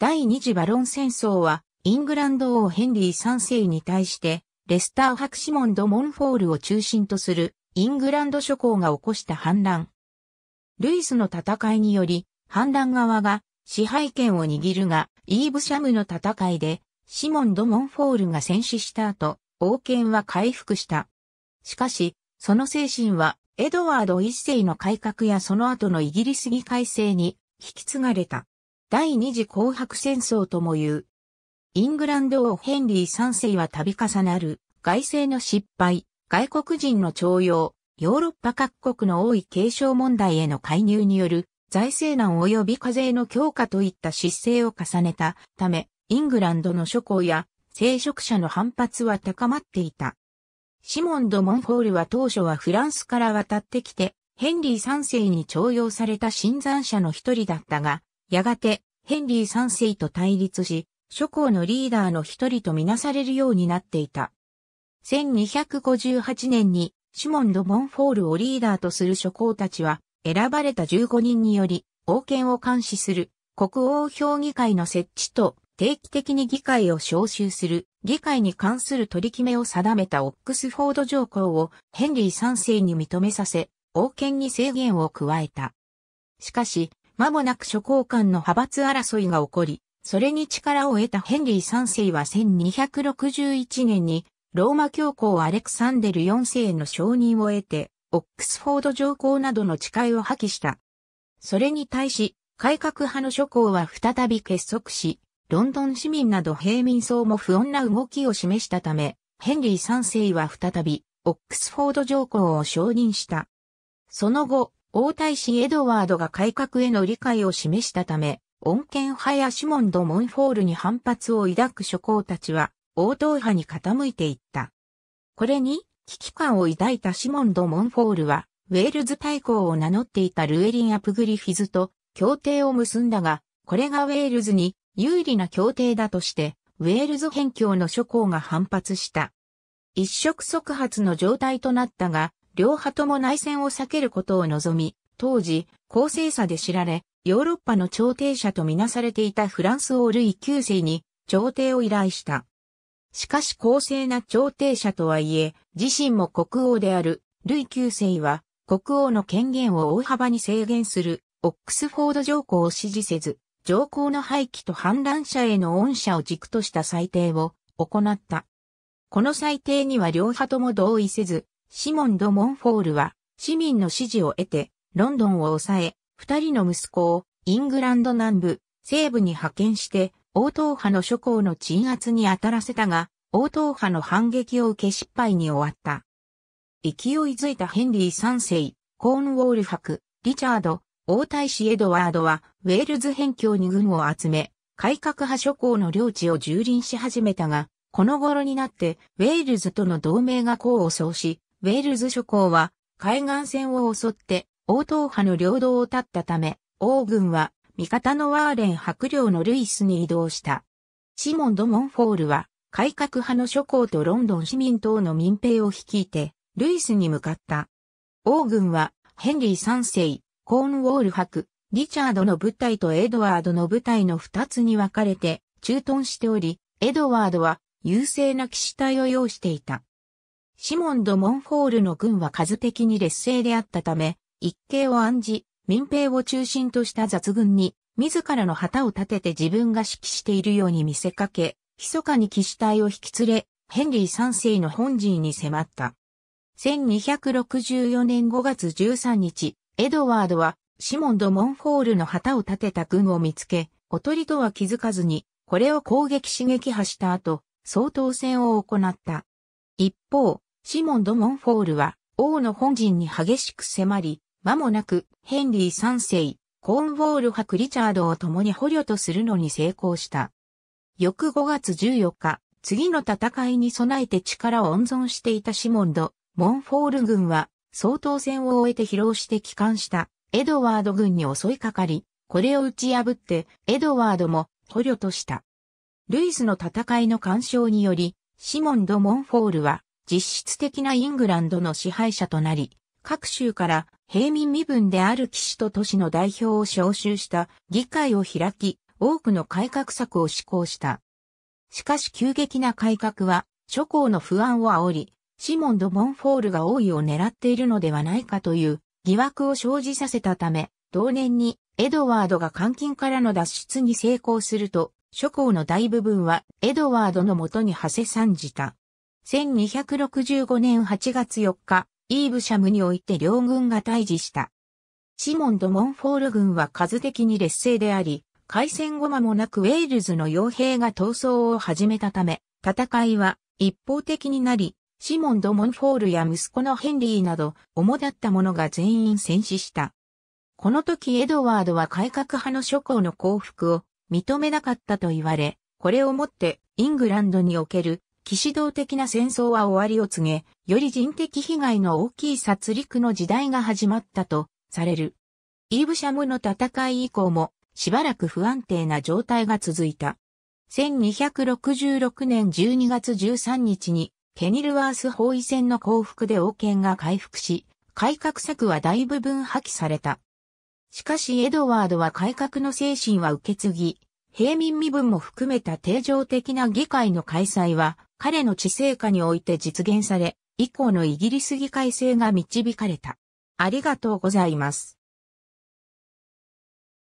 第二次バロン戦争は、イングランド王ヘンリー三世に対して、レスター博士ンド・モンフォールを中心とするイングランド諸侯が起こした反乱。ルイスの戦いにより、反乱側が支配権を握るが、イーブシャムの戦いで、シモン・ド・モンフォールが戦死した後、王権は回復した。しかし、その精神は、エドワード一世の改革やその後のイギリス議会制に引き継がれた。第二次紅白戦争とも言う。イングランド王ヘンリー三世は度重なる外政の失敗、外国人の徴用、ヨーロッパ各国の多い継承問題への介入による財政難及び課税の強化といった失勢を重ねたため、イングランドの諸侯や聖職者の反発は高まっていた。シモン・ド・モンホールは当初はフランスから渡ってきて、ヘンリー三世に徴用された新参者の一人だったが、やがてヘンリー三世と対立し、諸侯のリーダーの一人とみなされるようになっていた。1258年にシモン・ド・モンフォールをリーダーとする諸侯たちは、選ばれた15人により、王権を監視する国王評議会の設置と定期的に議会を招集する議会に関する取り決めを定めたオックスフォード条項をヘンリー3世に認めさせ、王権に制限を加えた。しかし、間もなく諸公館の派閥争いが起こり、それに力を得たヘンリー3世は1261年に、ローマ教皇アレクサンデル4世の承認を得て、オックスフォード上皇などの誓いを破棄した。それに対し、改革派の諸公は再び結束し、ロンドン市民など平民層も不穏な動きを示したため、ヘンリー3世は再び、オックスフォード上皇を承認した。その後、王太子エドワードが改革への理解を示したため、恩恵派やシモン・ド・モンフォールに反発を抱く諸侯たちは、王党派に傾いていった。これに、危機感を抱いたシモン・ド・モンフォールは、ウェールズ大公を名乗っていたルエリン・アプグリフィズと協定を結んだが、これがウェールズに有利な協定だとして、ウェールズ辺境の諸侯が反発した。一触即発の状態となったが、両派とも内戦を避けることを望み、当時、公正さで知られ、ヨーロッパの朝廷者とみなされていたフランス王ルイ9世に朝廷を依頼した。しかし公正な朝廷者とはいえ、自身も国王であるルイ9世は国王の権限を大幅に制限するオックスフォード条項を支持せず、条項の廃棄と反乱者への恩赦を軸とした裁定を行った。この裁定には両派とも同意せず、シモン・ド・モンフォールは市民の支持を得てロンドンを抑え、二人の息子をイングランド南部、西部に派遣して王党派の諸侯の鎮圧に当たらせたが、王党派の反撃を受け失敗に終わった。勢いづいたヘンリー三世、コーンウォール伯、リチャード、王太子エドワードは、ウェールズ辺境に軍を集め、改革派諸侯の領地を蹂躙し始めたが、この頃になって、ウェールズとの同盟が功を奏し、ウェールズ諸侯は海岸線を襲って王党派の領土を立ったため、王軍は味方のワーレン白領のルイスに移動した。シモン・ド・モンフォールは改革派の諸侯とロンドン市民党の民兵を率いて、ルイスに向かった。王軍はヘンリー3世、コーンウォール伯、リチャードの部隊とエドワードの部隊の2つに分かれて駐屯しており、エドワードは優勢な騎士隊を要していた。シモン・ド・モンホールの軍は数的に劣勢であったため、一計を案じ、民兵を中心とした雑軍に、自らの旗を立てて自分が指揮しているように見せかけ、密かに騎士隊を引き連れ、ヘンリー3世の本陣に迫った。1264年5月13日、エドワードは、シモン・ド・モンホールの旗を立てた軍を見つけ、おとりとは気づかずに、これを攻撃刺激破した後、総統戦を行った。一方、シモン・ド・モンフォールは、王の本陣に激しく迫り、間もなく、ヘンリー三世、コーンウォール派クリチャードを共に捕虜とするのに成功した。翌5月14日、次の戦いに備えて力を温存していたシモンド、モンフォール軍は、総統戦を終えて疲労して帰還した、エドワード軍に襲いかかり、これを打ち破って、エドワードも捕虜とした。ルイスの戦いの干渉により、シモンド・モンフォールは、実質的なイングランドの支配者となり、各州から平民身分である騎士と都市の代表を招集した議会を開き、多くの改革策を施行した。しかし急激な改革は諸侯の不安を煽り、シモン・ド・モンフォールが王位を狙っているのではないかという疑惑を生じさせたため、同年にエドワードが監禁からの脱出に成功すると、諸侯の大部分はエドワードのもとに馳せ参じた。1265年8月4日、イーブシャムにおいて両軍が対峙した。シモンド・モンフォール軍は数的に劣勢であり、開戦後間もなくウェールズの傭兵が闘争を始めたため、戦いは一方的になり、シモンド・モンフォールや息子のヘンリーなど、主だった者が全員戦死した。この時エドワードは改革派の諸侯の降伏を認めなかったと言われ、これをもってイングランドにおける騎士道的な戦争は終わりを告げ、より人的被害の大きい殺戮の時代が始まったとされる。イーブシャムの戦い以降もしばらく不安定な状態が続いた。1266年12月13日にケニルワース包囲戦の降伏で王権が回復し、改革策は大部分破棄された。しかしエドワードは改革の精神は受け継ぎ、平民身分も含めた定常的な議会の開催は彼の治世下において実現され、以降のイギリス議会制が導かれた。ありがとうございます。